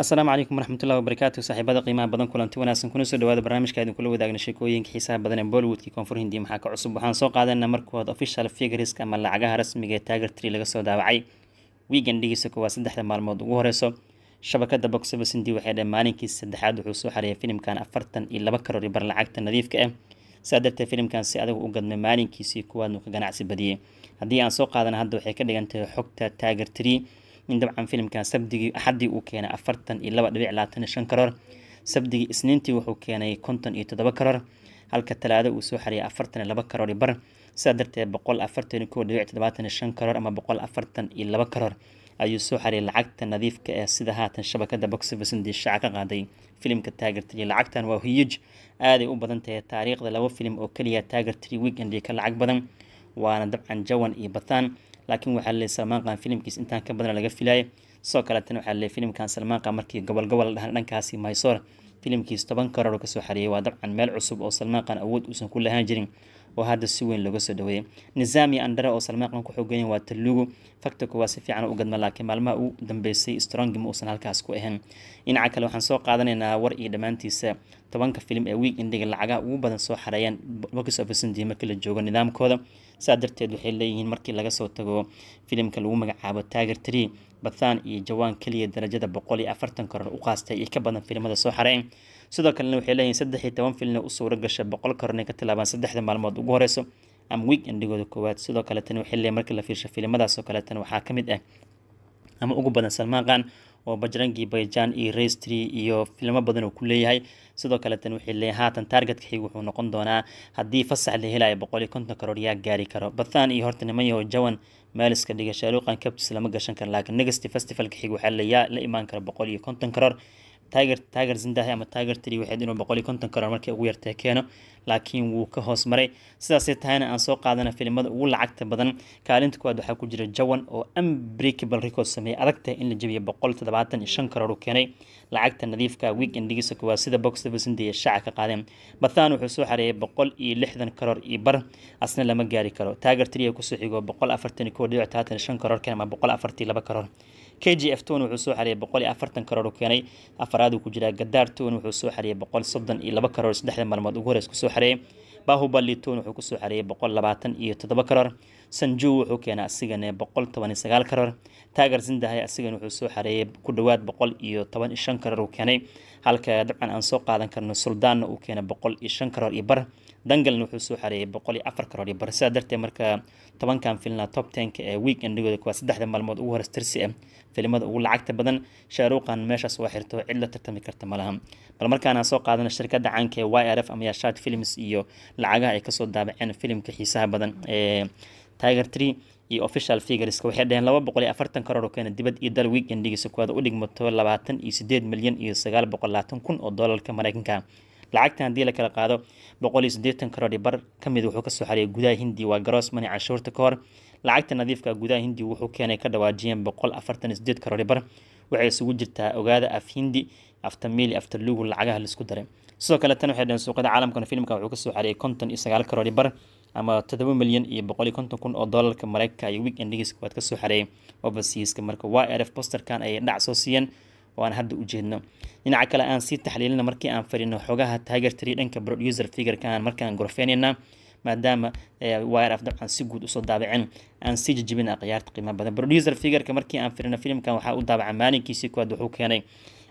asalaamu calaykum waraxmatullahi wabarakaatu saaxiibada qiimaha badan kulanti wanaagsan kuna soo dhawaada barnaamijka aydin kula wadaagna sheekooyinka xiisaha badan ee bollywoodkii koonfur hindiya maxaa ka cusub waxaan soo qaadanaa markood official figureska ama lacagaha rasmiga ee tiger tree laga soo daawacay wiigan dhigiisa saddexda maalmood ugu horeyso shabakada box office hindi waxay dhaheen maalinkii saddexaad wuxuu soo xareeyay filimkan afartan iyo laba karoor bar lacagta nadiifka ah saa darteed filimkan si adagu u gadmay maalinkiisii koowaad ka ganacsi badiyey haddii aan soo qaadana hadda waxay ka dhigan xogta tiger tree in dabcan filimkan sabdigii axaddii uu keenay afartan iyo laba dhibic labaatan iyo shan karoor sabdigii isniintii wuxuu keenay konton iyo toddoba karoor halka talaado uu soo xariyay afartan iyo laba karoor bar sidaa darteed boqol afartan iyo kow dhibic toddobaatan iyo shan karoor ama boqol afartan iyo laba karoor ayuu soo xariyay lacagta nadiifka ah ee sida haatan shabakada boxvice diishaaca ka qaaday filimka taagertri lacagtan waa huuj aaday u badan tahay taariikhda laba filim oo keliya taagertri weekendii ka lacag badan waana dabcan jawan iyo bataan laakiin waxaa laleey salmaan qaan filimkiis intaan ka badan laga filaya sidoo kaleetana waxaa laleey filimkan salmaan qaan markii gobol gobol la dhahan dhankaasi maysoor filimkiis toban karoor kasoo xariyay waa dabcan meel cusub oo salmaan qaan awood uusan ku lahaan jirin oo hadda si weyn looga soo dhaweeyay nizaam iyo andhare oo salmaaqan ku xooganya waa talugu fakta koowaad si fiican u gadma laakiin maalmaha u dambeysay strongi ma uusan halkaas ku ahayn dhinaca kale waxaan soo qaadanaynaa war iyo dhammaantiisa tobanka filim ee wiig indhiga lacagaha ugu badan soo xareeyaan box office markii la joogo nidaamkooda saa darteed waxay leeyihiin markii laga soo tago filimka lagu magacaabo tiger tree bathan iyo jawaan keliya darajada boqol iyo afartan koror u qaastay iyo ka badan filimada soo xareeyan sidoo kalena waxay leeyihin saddex iyo toban filna u suura gasha boqol karone ka tilaabaan saddexda maalmood ugu horeyso ama wiig indhigooda koowaad sidoo kale waxay leeyihin markii la fiirsho filimadaasoo kale waxaa ka mid ah ama ugu badan salmaan qaan oo bajrangii bayjaan iyo restry iyo filmo badan oo ku leeyahay sidoo kaleten waxay leeyahay haatan targetka xig wuxuu noqon doonaa haddii fasax la helayo boqol iyo konton karoor yaa gaari karo bathan iyo horta niman yaho jawan meeliska dhiga shaaluuqan kabtis lama gashan karo laakiin negaste festivalka xig waxaa la imaan kara boqol iyo konton karoor tiger tiger zindahi ama tiger tree waxayd inuu boqol iyo konton karoor markii ugu yartee keeno laakiin wuu ka hoos maray sidaasii tahayna aan soo qaadana filimada ugu lacagta badan kaalinta koowaad waxaa ku jira jawan oo unbreakable record sameeyay adagtahay in la jebiyo boqol toddobaatan iyo shan karoor uu keenay lacagta nadiifka weekendigiisa koowaad sida box office india shaaca ka qaadeen bathan wuxuu soo xareeyay boqol iyo lixdan karoor iyo bar asna lama gaari karo tiger tree kusoo xigo boqol afartan iyo koo dhibic talaatan iyo shan karoor keen ama boqol afartii laba karoor k g f ton wuxuu soo xariyay boqol iyo afartan karoor u keenay afaraad uu ku jiraa gadaar ton wuxuu soo xariyay boqol soddon iyo laba karoor saddexda maalmood ugu horeys kusoo xariyay bahubali ton wuxuu kusoo xariyay boqol labaatan iyo toddoba karoor sanju wuxuu keenay asigana boqol toban iyo sagaal karoor taagar zindahay asigana wuxuu soo xareeyay ku dhawaad boqol iyo toban iyo shan karoor uu keenay halka dabcan aan soo qaadan karno suldaanna uu keenay boqol iyo shan karoor iyo bar dangalna wuxuu soo xareeyay boqol iyo afar karoor iyo barsaa darteed marka tobankan filna top tenka ee week endgooda saddexda maalmood ugu horastirsi ah filimada ugu lacagta badan shaaruuqan meeshaas waa xirto cid la tartami karta malaha bal markaan aan soo qaadana shirkadda caanka ee y r f ama yashaad films iyo lacagaha ay kasoo daabaceen filimka xiisaha badan ee tiger tree iyo official figures waxay dhaheen laba boqol iyo afartan karoor oo keena dibad iyo dal weekendigiisa kuwaad u dhigmato labaatan iyo sideed milyan iyo sagaal boqol labaatan kun oo doolarka mareykanka lacagta hadii lakala qaado boqoliyo siddeetan bar ka mid wuxuu kasoo xariyay gudaha hindi waa garoos mani canshuurta ah ka lacagta nadiifka ah gudaha hindi wuxuu keenay ka dhawaajiyeen boqol afartan iyo siddeed waxay isugu jirtaa ogaada af hindi aftamili aftalugu lacagaha laisku daray sidoo kale tan waxay dhaheen suuqyada caalamkana filmka wuxuu kasoo xariyay konton iyo sagaal karoodhi ama todoba milyan iyo boqol iyo konton kun oo doolarka mareykanka iyo weekendhigiis kuwaad kasoo xareeyay overseaska marka waa erf posterkan ayay dhac soo siiyeen oo aan hadda u jeedno dhinaca kale aan sii taxliilina markii aan fadhino xogaha tiger tree dhanka producer figurka aan markaan gorfeynayna maadaama eh, wire of dabcan si guud usoo daabaceen aan sii jijibina ah, khiyaarta qiimo badan producer figurka markii aan firino filimkan waxaa u daabacay maalinkiisii koowaad wuxuu keenay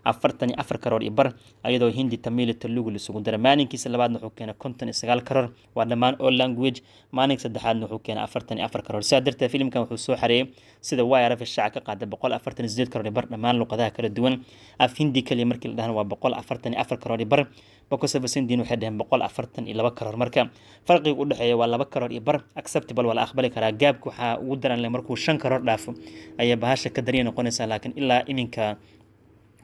afartan iyo afar karoor iyo bar ayadoo hindi tamiili talugu lasugu dara maalinkiisa labaadna wuxuu keenay konton iyo sagaal karoor waa dhammaan all language maalinka saddexaadna wuxuu keenay afartan iyo afar karoor sidaa darteed filimkan wuxuu soo xareeyay sida wyrf shacab ka qaada boqol afartan iyo sideed karoor iyo bar dhammaan luqadaha kala duwan af hindi kaliya markii la dhahan waa boqol afartan iyo afar karoor iyo bar bokosafasindin waxay dhaheen boqol afartan iyo laba karoor marka farqiga u dhexeeya waa laba karoor iyo bar acceptable waa la aqbali karaa gaabka waxaa ugu daran leh markuu shan karoor dhaafo ayaa bahasha ka dariya noqonaysaa laakiin ilaa iminka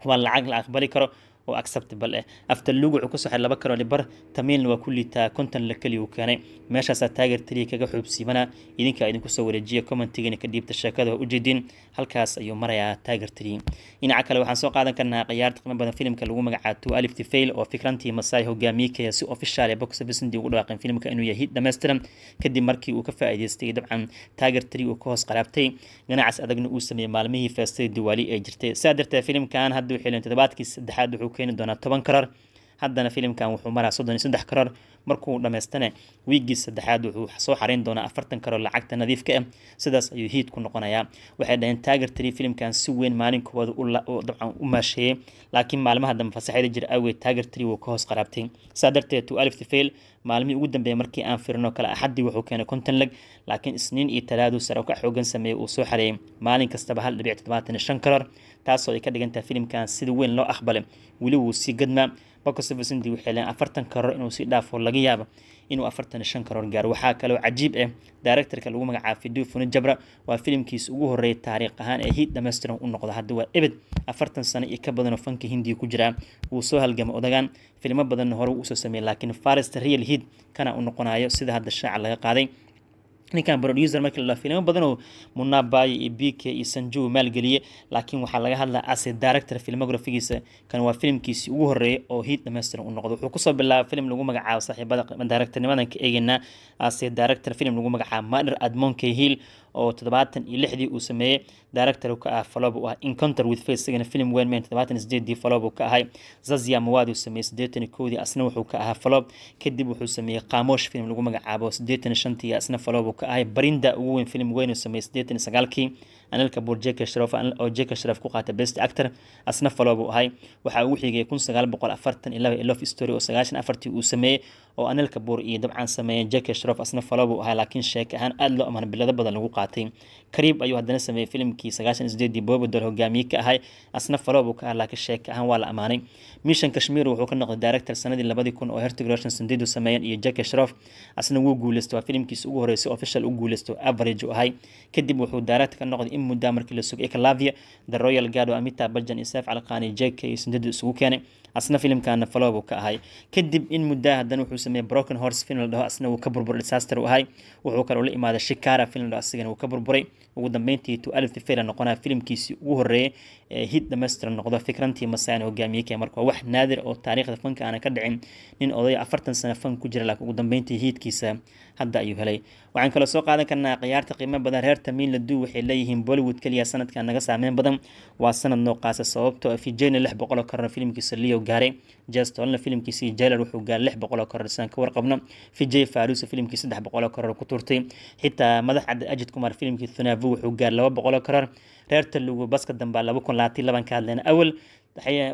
waa lacag la aqbali karo oo acceptable ah eh. afterlug wuxuu ku saxay laba karooli bar tamiilna waa ku liitaa konton la keliya uu keenay meeshaasaa taageer taliya kaga xuubsiimana idinkaa idinku soo wareejiya commentigiina ka dhiibta sheekada u jeediin halkaas ayuu marayaa taageer taliya dhinaca kale waxaan soo qaadan karnaa khiyaar qiimo badan filimka lagu magacaabo alifti fail oo fikrantii masaai hogaamiyey kaya si official ee box office intii ugu dhawaaqeen filimka inuu yahay dhammaystiran kadib markii uu ka faa'iidaystay dabcan taageer taliya uu ka hoos qalaabtay ganacas adagna uu sameeyey maalmihii feestada diwaali ee jirtay saa darteed filimkan hadda wixii todobaadkii saddexaad wuxuu keeni doonaa toban karar haddana filimkan wuxuu maraa soddon iyo saddex karar markuu dhammaystana wiigii saddexaad wuxuu soo xarayn doonaa afartan karar lacagta nadiifka ah sidaas ayuu hiid ku noqonayaa waxay dhaheen taager tiri filimkan si weyn maalin koowaad dabcan u maasheeyey laakiin maalmaha dambe fasaxyada jir awgeed taager tiri wuu ka hoos qaraabtay saa darteed tu alif tifail maalmihii ugu dambeeyay markii aan firno kale axaddii wuxuu keenay konton lag laakiin isniin iyo talaadu sare ka xoogan sameeyey uu soo xareeyey maalin kastaba hal dhibic toddobaatan iyo shan karar taasoo ay ka dhigantaha filimkan sida weyn loo aqbalay weli wuu sii gadmaa boqos vicenti waxay afartan karoor inuu sii dhaafo ah laga yaabo inuu afartan shan karoor gaaro waxaa kaloo cajiib ah directorka lagu magacaabo fidufuni jabra waa filimkiisa ugu horreeya taariikh ahaan ee hiid dhammaystiran u noqda hadda waa ebed afartan sano iyo ka badanoo fanka hindiya ku jiraa wuu soo halgama odagaan filmo badanna hore wuu usoo sameeyey laakiin farest real hiid kana u noqonayo sida hadda shaaca laga qaaday ninkan roducer markii la filimo badanoo munabayo iyo bk iyo sanjow maalgeliye laakiin waxaa laga hadla ase director filmographigiisa kan waa filimkiisii ugu horeeya oo hiid dhamaystiran u noqdo wuxuu kusoo bilaaba filim lagu magacaabo saaxiibada directornimadan ka eegeynaa ase director filim lagu magacaabo mader admonkey hill oo toddobaatan iyo lixdii uu sameeyey director ka ah falob u ah encounter with face isagana film weynman toddobaatan sideedii falob uu ka ahay zazia mawaadi uu sameeyey siddeetan koodii asna wuxuu ka ahaa falob kadib wuxuu sameeyey qaamosh film lagu magacaabo siddeetan shantii asna falob ka ahay barinda ugu weyn filim weynu sameeyey siddeetan sagaalkii anilka buur jeka sharaof oo jeka sharaaf ku qaata best actor asna falo buu ahay waxa uu xigay kun sagaal boqol afartan iyo laba iyo story oo sagaashan afartii uu sameeyey oo anilka buur iyo dabcan sameeyey jeka sharaof asna falo buu ahay laakiin sheeke ahaan aada loo ammaan bilado badan lagu qaatay kariib ayuu haddana sameeyey filimkii sagaashan sideedii bobodol hogaamiye ka ahay asna falo buu ka ahaa laakiin sheeke ahaan waa la ammaanay mishan kashmir wuxuu ka noqday director sanadii labadii kun oo hertig roshan sandidu sameeyeen iyo jeka sharaof asna wuu guuleystay waa filimkiisa ugu horeysay official u guuleystay average uu ahay kadib wuxuu director ka noqday in muddaa markii la sugay the royal guard oo amita baljan iyo calqaani jeka iyo sindada isugu keenay asna filimkana falow buu ka ahay kadib in muddaa haddana wuxuu sameeyey broken horse film la asna wuu ka burburay disaster u ahay wuxuu kaloo la imaaday shikara film la asigana wuu ka burburay ugu dambeyntii to alif fela noqonaa filimkiisii ugu horreeyay ee hid dhamaystiran noqdo fikrantii masaan hogaamiye kee marka wax naadir oo taariikhda fanka aana ka dhicin nin odaya afartan sano fan ku jira laakiin ugu dambeyntii hiidkiisa hadda ayuu helay waxaan kaloo soo qaadan karnaa khiyaarta qiimo badan reer tamiin ladu waxay leeyihiin bollywood keliya sanadkan naga saameyn badan waa sanad nooqaasa sababtoo ah fijayna lix boqoloo koror filimkiisa leo gaaray jestolna filimkiisii jailer wuxuu gaaray lix boqoloo koror saan ka warqabno fijay faaruusa filimkii saddex boqoloo koror ku turtay xitaa madax cad ajid kumar filimkii thunaavu wuxuu gaaray laba boqoloo koror reer talugu baska dambaa laba kun labaatan labanka hadleen awal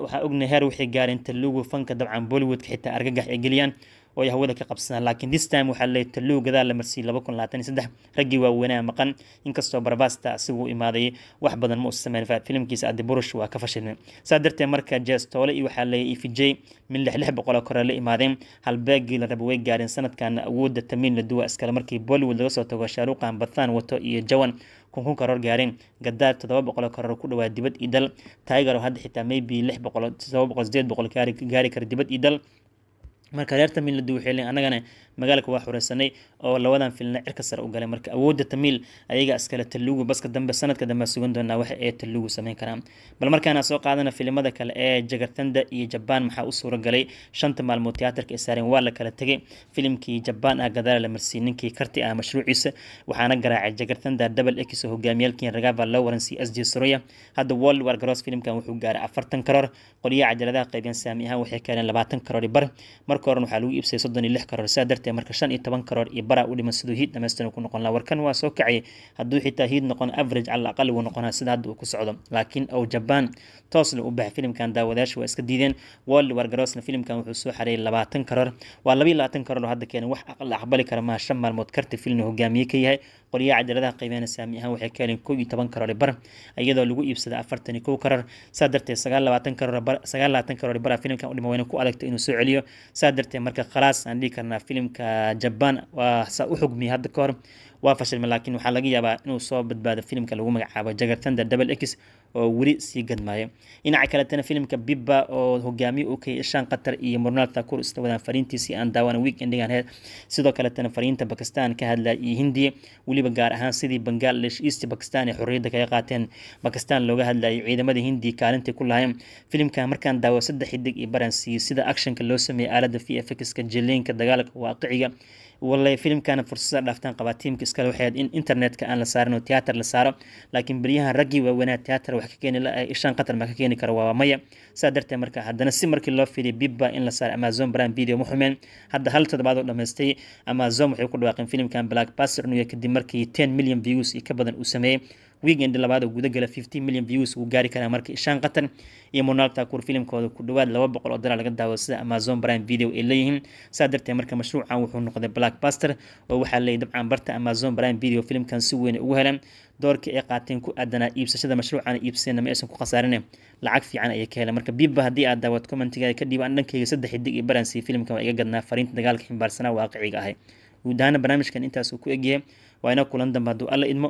waxaa ognahay heer waxay gaareen talugu fanka dabcan bollywoodka xitaa argagax ay geliyaan oo ay hawada ka qabsadaan laakiin this time waxaa leey talow gadaa la marsiiyey laba kun labaatan iyo saddex raggii waaweynaa maqan inkastoo barbaasta asiguu imaaday wax badan ma usa sameyn filimkiisa adi burush waa ka fashilmay saa darteed marka jees iyo waxaa leeya ifijay e min lix lix boqoloo kore la imaadeen halbeegii la raba way gaareen sanadkan awoodda tamiin la duwa iskale markii bollywood laga soo tago shaaruqan bathan wato iyo jawan kunkun karoor gaareen gadaar toddoba boqoloo karoor ku dhawaa dibad iyo tiger oo hadda xitaa maybe lix boqol todoba boqol sideed boqol gaari kara dibad iyo marka reer tamil nadu waxay leeyihin anagana magaalka waa xureysanay oo labadan filna cirka sare u galay marka awooda tamiil ayaga iskale talugu baska dambe sanadka dambe sugan doonaa waxa ay talugu sameyn karaan bal markaana soo qaadana filimada kale ee jagartanda iyo jabaan maxaa u suura shanta maalmood tiyaatarka ee saareen waa la kala tegay filimkii jabaan ah gadaala la marsiiyey ninkii karti ah mashruuciisa waxaana garaacay jagartanda double x oo hogaamiyaalkii ragava la c s j soroya hadda world war gross filimkan wuxuu gaaray afartan karoor qoliyaha cajaladaha qaybiyaan saami ahaan waxay keeneen labaatan karoori bar marka horan waxaa lagu iibsayay soddon iyo lix karoor sidaa darteed noqotee marka shan iyo toban karoor iyo baraa u dhiman siduu hiid dhamaystiran ku noqon laha warkan waa soo kacayay hadduu xitaa hiid noqon average cala aqal wuu noqonaa sida hadda uu ku socdo laakiin ow jaban toosna u baxa filimkan daawadayaasha waa iska diideen world wargarosna filimkan wuxuu soo xareeyay labaatan karoor waa labiyo labaatan karoor oo hadda keenay wax aqal aqbali kara maaha shan maalmood karti filin hogaamiye ka yahay qolyaha cajaladaha qiimeena saami ahaan waxay ka heleen kow iyo toban karoor bar iyadoo lagu iibsaday afartan iyo kow karoor saa darteed sagaal labaatan karoor sagaal labaatan karoor bara filimkan u dhima wayna ku adagta inuu soo celiyo saa darteed marka khalaas aan dhihi karnaa filimka waddanka Japan waa saa u xugmiyay hadda ka waa fashilmay laakiin waxaa laga yaabaa inuu soo badbaado filimka lagu magacaabo jagartanda double x oo weli sii gadmaya dhinaca kaletana filimka biba oo hogaamiye u kayay ishaan qatar iyo murnaal taakuur isla wadaan fariintiisii aan daawana weekendingan heer sidoo kaletana fariinta bakistan ka hadla iyo hindiya weliba gaar ahaan sidii bangaladesh east bakistan ee xorriyadda kaga qaateen bakistan looga hadlayay ciidamada hindiya kaalintii ku lahayeen filimka markaan daawo saddex xidig iyo baran sida actionka loo sameeyey aalada v fxka jileenka dagaalka waaqiciga wallay filimkana fursada dhaaftaan qabaa tiamka iskale waxay in internetka aan la saarin oo tiyaatar la saaro laakiin baryahan raggii waaweynaa tiyaatar wax ka keeni eh, ishaan qatar ma ka keeni karo waa maya saa darteed marka haddana si markii loo fiiliy bibba in la saaro amazon brand video ma xumeen hadda hal toddobaad oo dhammaystay amazon waxay ku dhawaaqeen filimkan black passer inuu kadib markii ten million views iyo ka badan uu sameeyey weekend labaada gudagala milyan views uu gaari karaa marka shaan qatan iyo monaltakur filimkooda ku dhawaad laba boqol oo dalaar laga daawado sida amazon prime video ay leeyihiin saa darteed marka mashruucan wuxuu noqday blackbuster oo waxaa leeyay dabcan barta amazon prime video filimkan si weyn ugu helan doorka ay qaateen ku aadanaa iibsashada mashruucan iibseenna ma aysan ku khasaarine lacag fiican ayay ka heleen marka biibba haddii aad daawad commentigaada ka dhiibaan dhankayga saddex hidig iyo baransi filimkan waa iga gadnaa fariinta dagaalka ximbaarsanaa waaqiciga ahay guud ahaana barnaamijkan intaasuu ku egyahay waa inaa kulan dambe hadduu alla idmo